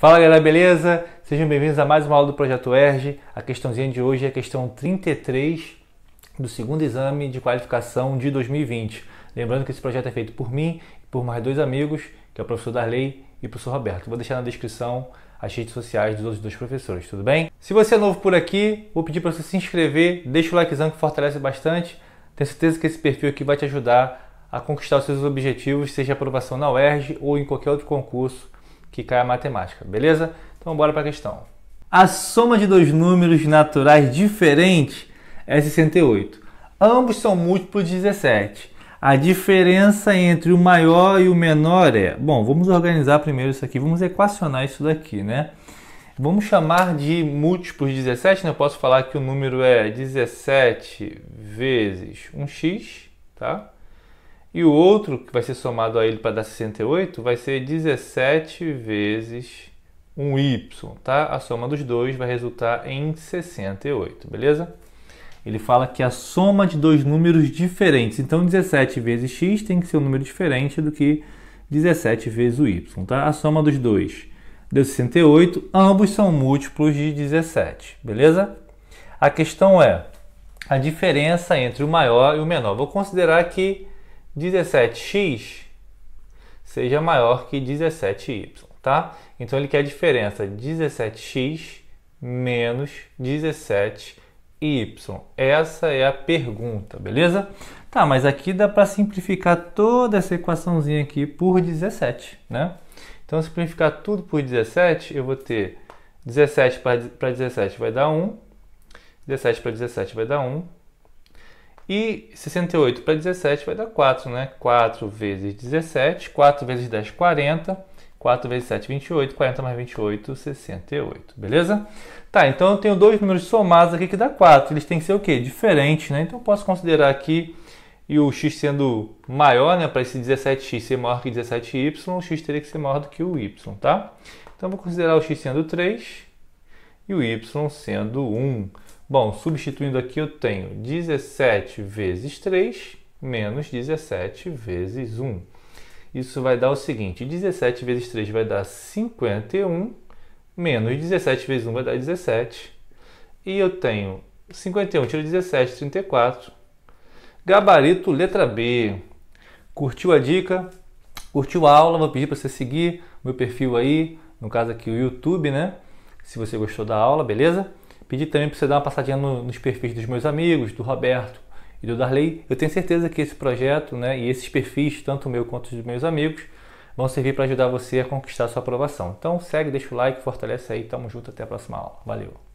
Fala galera, beleza? Sejam bem-vindos a mais uma aula do Projeto ERG. A questãozinha de hoje é a questão 33 do segundo exame de qualificação de 2020. Lembrando que esse projeto é feito por mim e por mais dois amigos, que é o professor Darley e o professor Roberto. Vou deixar na descrição as redes sociais dos outros dois professores, tudo bem? Se você é novo por aqui, vou pedir para você se inscrever, deixa o likezão que fortalece bastante. Tenho certeza que esse perfil aqui vai te ajudar a conquistar os seus objetivos, seja aprovação na UERJ ou em qualquer outro concurso que cai a matemática, beleza? Então bora para a questão. A soma de dois números naturais diferentes é 68. Ambos são múltiplos de 17. A diferença entre o maior e o menor é... Bom, vamos organizar primeiro isso aqui, vamos equacionar isso daqui, né? Vamos chamar de múltiplos 17, né? Eu posso falar que o número é 17 vezes 1x, tá? E o outro que vai ser somado a ele para dar 68 vai ser 17 vezes um y, tá? A soma dos dois vai resultar em 68, beleza? Ele fala que a soma de dois números diferentes, então 17 vezes x tem que ser um número diferente do que 17 vezes o y, tá? A soma dos dois deu 68, ambos são múltiplos de 17, beleza? A questão é a diferença entre o maior e o menor. Vou considerar que 17x seja maior que 17y, tá? Então ele quer a diferença 17x menos 17y. Essa é a pergunta, beleza? Tá, mas aqui dá para simplificar toda essa equaçãozinha aqui por 17, né? Então, simplificar tudo por 17, eu vou ter 17 para 17 vai dar 1, 17 para 17 vai dar 1, e 68 para 17 vai dar 4, né? 4 vezes 17, 4 vezes 10, 40. 4 vezes 7, 28. 40 mais 28, 68. Beleza? Tá, então eu tenho dois números somados aqui que dá 4. Eles têm que ser o quê? Diferentes, né? Então eu posso considerar aqui e o x sendo maior, né? Para esse 17x ser maior que 17y, o x teria que ser maior do que o y, tá? Então eu vou considerar o x sendo 3 e o y sendo 1. Bom, substituindo aqui eu tenho 17 vezes 3 menos 17 vezes 1. Isso vai dar o seguinte, 17 vezes 3 vai dar 51, menos 17 vezes 1 vai dar 17. E eu tenho 51 tira 17, 34. Gabarito letra B. Curtiu a dica? Curtiu a aula? Vou pedir para você seguir meu perfil aí, no caso aqui o YouTube, né? Se você gostou da aula, beleza? Pedi também para você dar uma passadinha no, nos perfis dos meus amigos, do Roberto e do Darley. Eu tenho certeza que esse projeto né, e esses perfis, tanto o meu quanto dos meus amigos, vão servir para ajudar você a conquistar a sua aprovação. Então segue, deixa o like, fortalece aí, tamo junto, até a próxima aula. Valeu!